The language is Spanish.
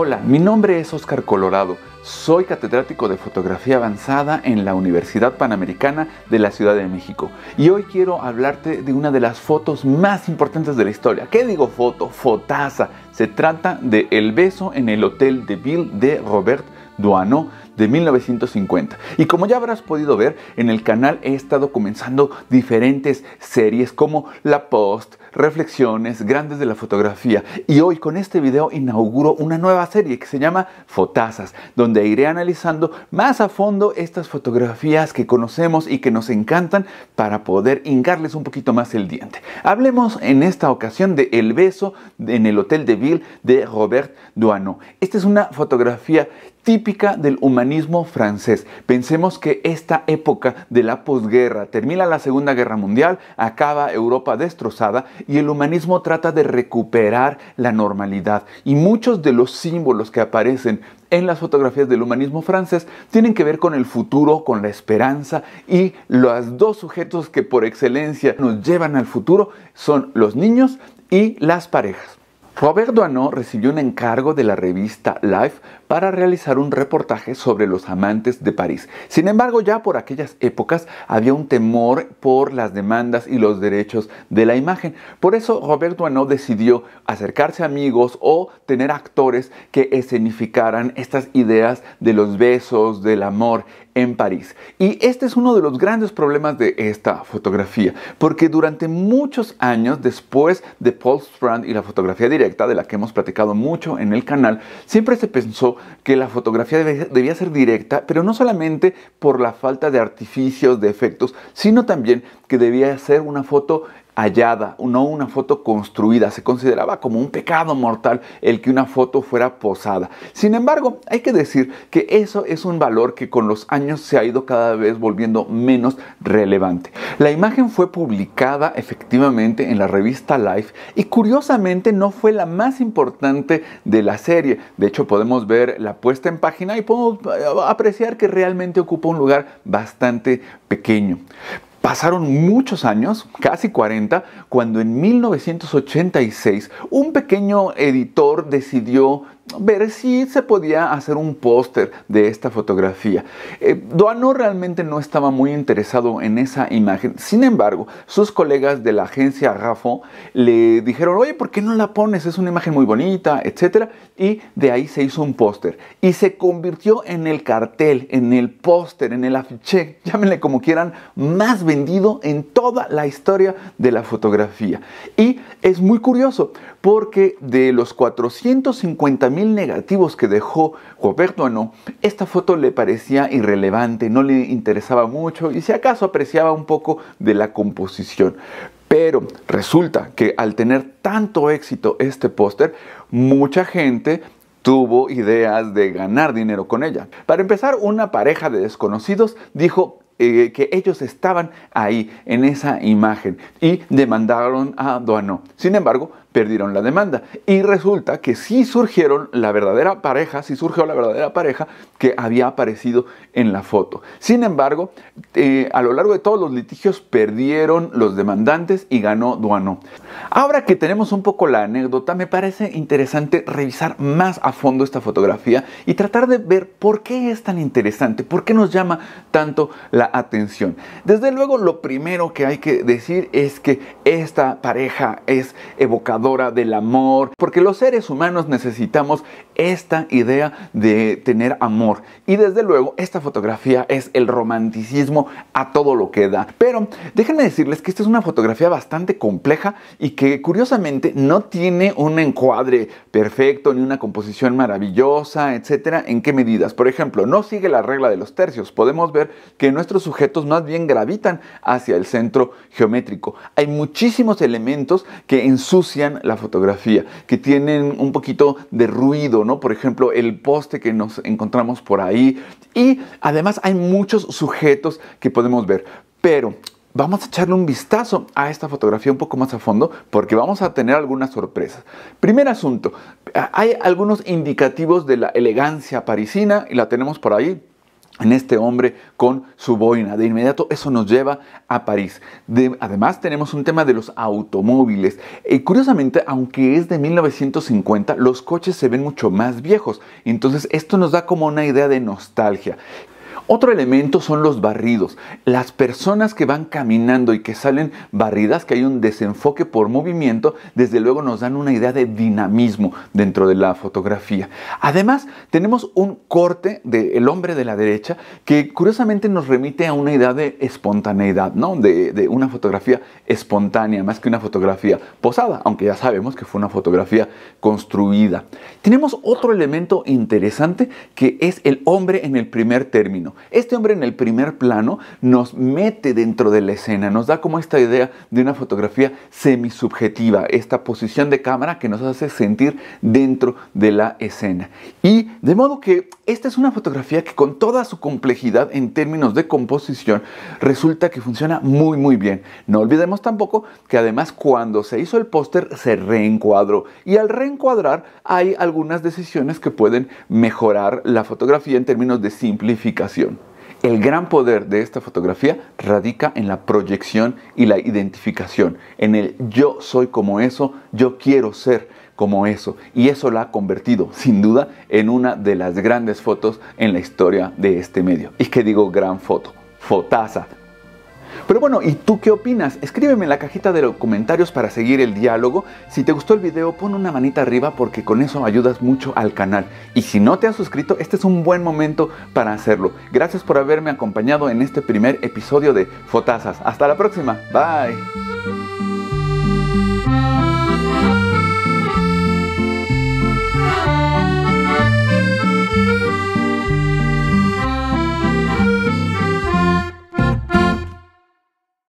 Hola, mi nombre es Óscar Colorado. Soy catedrático de fotografía avanzada en la Universidad Panamericana de la Ciudad de México. Y hoy quiero hablarte de una de las fotos más importantes de la historia. ¿Qué digo foto? Fotaza. Se trata de El beso en el hotel de Ville de Robert Duano de 1950. Y como ya habrás podido ver, en el canal he estado comenzando diferentes series como La Post, Reflexiones, Grandes de la Fotografía. Y hoy con este video inauguro una nueva serie que se llama Fotazas, donde iré analizando más a fondo estas fotografías que conocemos y que nos encantan para poder hincarles un poquito más el diente. Hablemos en esta ocasión de El beso en el Hotel de Ville de Robert Duano. Esta es una fotografía típica del humanismo francés. Pensemos que esta época de la posguerra termina la Segunda Guerra Mundial, acaba Europa destrozada y el humanismo trata de recuperar la normalidad. Y muchos de los símbolos que aparecen en las fotografías del humanismo francés tienen que ver con el futuro, con la esperanza y los dos sujetos que por excelencia nos llevan al futuro son los niños y las parejas. Robert Doisneau recibió un encargo de la revista Life para realizar un reportaje sobre los amantes de París. Sin embargo, ya por aquellas épocas había un temor por las demandas y los derechos de la imagen. Por eso Robert Doisneau decidió acercarse a amigos o tener actores que escenificaran estas ideas de los besos, del amor, en París. Y este es uno de los grandes problemas de esta fotografía, porque durante muchos años después de Paul Strand y la fotografía directa, de la que hemos platicado mucho en el canal, siempre se pensó que la fotografía debía ser directa, pero no solamente por la falta de artificios, de efectos, sino también que debía ser una foto hallada, no una foto construida. Se consideraba como un pecado mortal el que una foto fuera posada. Sin embargo, hay que decir que eso es un valor que con los años se ha ido cada vez volviendo menos relevante. La imagen fue publicada efectivamente en la revista Life y curiosamente no fue la más importante de la serie. De hecho, podemos ver la puesta en página y podemos eh, apreciar que realmente ocupa un lugar bastante pequeño. Pasaron muchos años, casi 40, cuando en 1986 un pequeño editor decidió ver si se podía hacer un póster de esta fotografía. duano eh, Doano realmente no estaba muy interesado en esa imagen. Sin embargo, sus colegas de la agencia RAFO le dijeron, oye, ¿por qué no la pones? Es una imagen muy bonita, etc. Y de ahí se hizo un póster. Y se convirtió en el cartel, en el póster, en el afiche, llámenle como quieran, más vendido en toda la historia de la fotografía. Y es muy curioso porque de los 450 mil negativos que dejó Roberto no esta foto le parecía irrelevante, no le interesaba mucho y si acaso apreciaba un poco de la composición. Pero resulta que al tener tanto éxito este póster, mucha gente tuvo ideas de ganar dinero con ella. Para empezar, una pareja de desconocidos dijo, eh, que ellos estaban ahí en esa imagen y demandaron a Duano. Sin embargo, perdieron la demanda. Y resulta que sí surgieron la verdadera pareja, sí surgió la verdadera pareja que había aparecido en la foto. Sin embargo, eh, a lo largo de todos los litigios perdieron los demandantes y ganó Duano. Ahora que tenemos un poco la anécdota, me parece interesante revisar más a fondo esta fotografía y tratar de ver por qué es tan interesante, por qué nos llama tanto la atención. Desde luego, lo primero que hay que decir es que esta pareja es evocadora del amor, porque los seres humanos necesitamos esta idea de tener amor. Y desde luego, esta fotografía es el romanticismo a todo lo que da. Pero déjenme decirles que esta es una fotografía bastante compleja y que curiosamente no tiene un encuadre perfecto ni una composición maravillosa, etcétera. ¿En qué medidas? Por ejemplo, no sigue la regla de los tercios. Podemos ver que nuestros sujetos más bien gravitan hacia el centro geométrico. Hay muchísimos elementos que ensucian la fotografía, que tienen un poquito de ruido, ¿no? Por ejemplo, el poste que nos encontramos por ahí. Y además hay muchos sujetos que podemos ver. Pero vamos a echarle un vistazo a esta fotografía un poco más a fondo porque vamos a tener algunas sorpresas. Primer asunto, hay algunos indicativos de la elegancia parisina y la tenemos por ahí en este hombre con su boina. De inmediato eso nos lleva a París. además tenemos un tema de los automóviles. y eh, curiosamente, aunque es de 1950, los coches se ven mucho más viejos. Entonces esto nos da como una idea de nostalgia. Otro elemento son los barridos. Las personas que van caminando y que salen barridas, que hay un desenfoque por movimiento, desde luego nos dan una idea de dinamismo dentro de la fotografía. Además, tenemos un corte del hombre de la derecha que curiosamente nos remite a una idea de espontaneidad, ¿no? de una fotografía espontánea, más que una fotografía posada, aunque ya sabemos que fue una fotografía construida. Tenemos otro elemento interesante que es el hombre en el primer término. Este hombre en el primer plano nos mete dentro de la escena, nos da como esta idea de una fotografía semisubjetiva, esta posición de cámara que nos hace sentir dentro de la escena. Y de modo que esta es una fotografía que con toda su complejidad en términos de composición resulta que funciona muy muy bien. No olvidemos tampoco que además cuando se hizo el póster se reencuadró y al reencuadrar hay algunas decisiones que pueden mejorar la fotografía en términos de simplificación. El gran poder de esta fotografía radica en la proyección y la identificación, en el yo soy como eso, yo quiero ser como eso. Y eso la ha convertido, sin duda, en una de las grandes fotos en la historia de este medio. ¿Y qué digo gran foto? Fotaza, pero bueno, ¿y tú qué opinas? Escríbeme en la cajita de los comentarios para seguir el diálogo. Si te gustó el video, pon una manita arriba porque con eso ayudas mucho al canal. Y si no te has suscrito, este es un buen momento para hacerlo. Gracias por haberme acompañado en este primer episodio de Fotazas. Hasta la próxima. Bye.